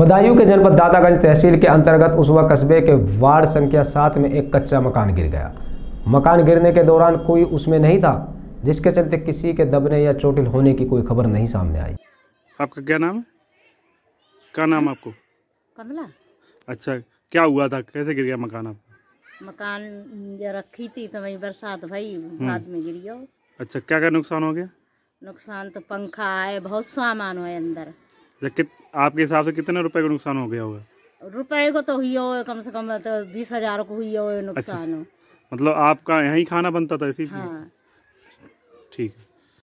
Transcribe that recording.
बदायूं के जनपद दादागंज तहसील के अंतर्गत उसवा कस्बे के वार्ड संख्या सात में एक कच्चा मकान गिर गया मकान गिरने के दौरान कोई उसमें नहीं था जिसके चलते किसी के दबने या चोटिल होने की कोई खबर नहीं सामने आई आपका क्या नाम है क्या नाम आपको कमला अच्छा क्या हुआ था कैसे गिर गया मकान आपका मकान रखी थी तो वही बरसात भाई हम्म। बाद में गिर गया अच्छा क्या क्या नुकसान हो गया नुकसान तो पंखा है बहुत सामान है अंदर कित, आपके हिसाब से कितने रुपए का नुकसान हो गया होगा रुपए को तो हुई हो कम से कम तो बीस हजार को हुई हो अच्छा, नुकसान अच्छा, मतलब आपका यही खाना बनता था इसी हाँ।